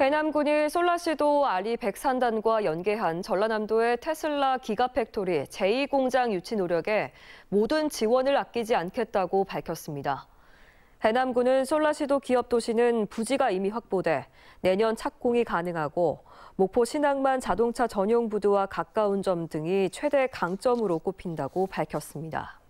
해남군이 솔라시도 아리 백산단과 연계한 전라남도의 테슬라 기가팩토리 제2공장 유치 노력에 모든 지원을 아끼지 않겠다고 밝혔습니다. 해남군은 솔라시도 기업 도시는 부지가 이미 확보돼 내년 착공이 가능하고 목포 신항만 자동차 전용 부두와 가까운 점 등이 최대 강점으로 꼽힌다고 밝혔습니다.